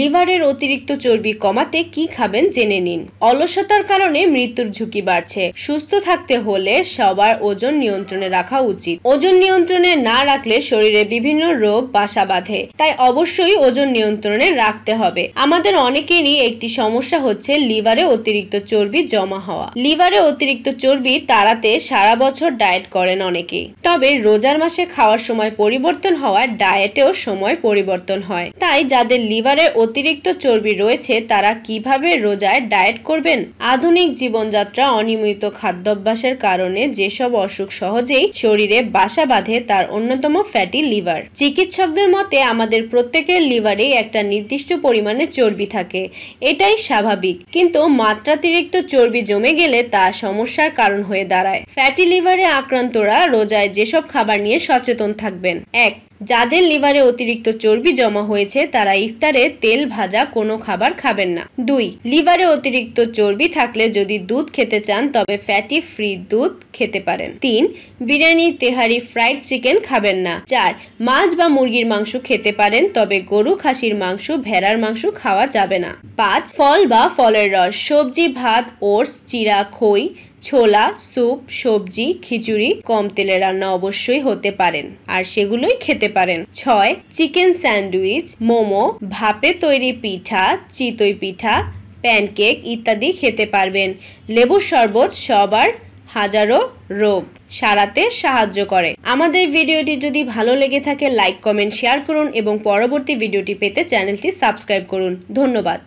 লিভারের অতিরিক্ত চর্বি কমাতে কি খাবেন জেনে নিন অলসতার কারণে মৃত্যুর ঝুঁকি বাড়ছে সুস্থ থাকতে হলে সবার ওজন নিয়ন্ত্রণে রাখা উচিত ওজন নিয়ন্ত্রণে না রাখলে শরীরে বিভিন্ন রোগ বাসা বাঁধে তাই অবশ্যই ওজন নিয়ন্ত্রণে রাখতে হবে আমাদের অনেকেরই একটি সমস্যা হচ্ছে লিভারে অতিরিক্ত চর্বি জমা হওয়া লিভারে অতিরিক্ত চর্বি তাড়াতে সারা বছর ডায়েট করেন অনেকেই তবে রোজার মাসে খাওয়ার সময় পরিবর্তন হওয়ায় ডায়েটেও সময় পরিবর্তন হয় তাই যাদের লিভারের অতিরিক্ত চর্বি রয়েছে তারা কিভাবে রোজায় ডায়েট করবেন আধুনিক জীবনযাত্রা অনিয়মিত খাদ্যাভ্যাসের কারণে যেসব অসুখ সহজেই শরীরে বাসা বাঁধে তার অন্যতম ফ্যাটি লিভার চিকিৎসকদের মতে আমাদের প্রত্যেকের লিভারে একটা নির্দিষ্ট পরিমাণে চর্বি থাকে এটাই স্বাভাবিক কিন্তু মাত্রাতিরিক্ত চর্বি জমে গেলে তা সমস্যার কারণ হয়ে দাঁড়ায় ফ্যাটি লিভারে আক্রান্তরা রোজায় যেসব খাবার নিয়ে সচেতন থাকবেন এক যাদের লিভারে অতিরিক্ত চর্বি জমা হয়েছে তারা ইফতারে তেল ভাজা কোনো খাবার খাবেন না দুই লিভারে অতিরিক্ত চর্বি থাকলে যদি দুধ খেতে চান তবে ফ্যাটি ফ্রি দুধ খেতে পারেন তিন বিরিয়ানি তেহারি ফ্রাইড চিকেন খাবেন না চার মাছ বা মুরগির মাংস খেতে পারেন তবে গরু খাসির মাংস ভেড়ার মাংস খাওয়া যাবে না পাঁচ ফল বা ফলের রস সবজি ভাত ওটস চিরা খই ছোলা স্যুপ সবজি খিচুড়ি কম তেলে রান্না অবশ্যই হতে পারেন আর সেগুলোই খেতে পারেন ছয় চিকেন স্যান্ডউইচ মোমো ভাপে তৈরি পিঠা চিতই পিঠা প্যানকেক ইত্যাদি খেতে পারবেন লেবুর শরবত সবার হাজারো রোগ সারাতে সাহায্য করে আমাদের ভিডিওটি যদি ভালো লেগে থাকে লাইক কমেন্ট শেয়ার করুন এবং পরবর্তী ভিডিওটি পেতে চ্যানেলটি সাবস্ক্রাইব করুন ধন্যবাদ